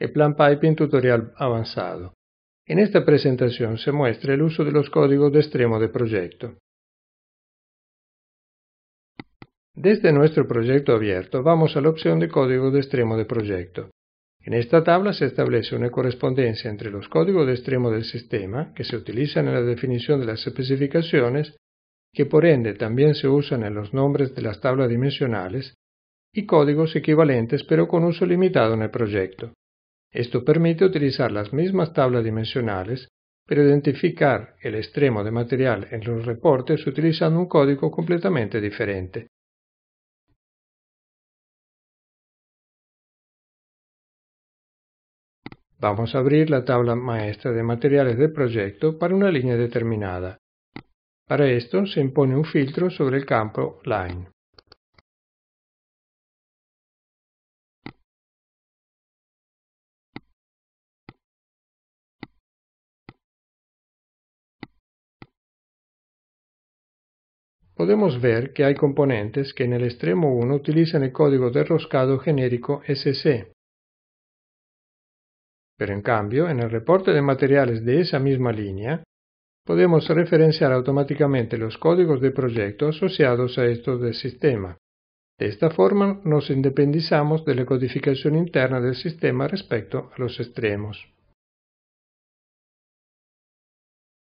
el Plan Piping Tutorial Avanzado. En esta presentación se muestra el uso de los códigos de extremo de proyecto. Desde nuestro proyecto abierto vamos a la opción de código de extremo de proyecto. En esta tabla se establece una correspondencia entre los códigos de extremo del sistema, que se utilizan en la definición de las especificaciones, que por ende también se usan en los nombres de las tablas dimensionales, y códigos equivalentes pero con uso limitado en el proyecto. Esto permite utilizar las mismas tablas dimensionales, pero identificar el extremo de material en los reportes utilizando un código completamente diferente. Vamos a abrir la tabla maestra de materiales del proyecto para una línea determinada. Para esto se impone un filtro sobre el campo Line. podemos ver que hay componentes que en el extremo 1 utilizan el código de roscado genérico SC, pero en cambio en el reporte de materiales de esa misma línea podemos referenciar automáticamente los códigos de proyecto asociados a estos del sistema. De esta forma nos independizamos de la codificación interna del sistema respecto a los extremos.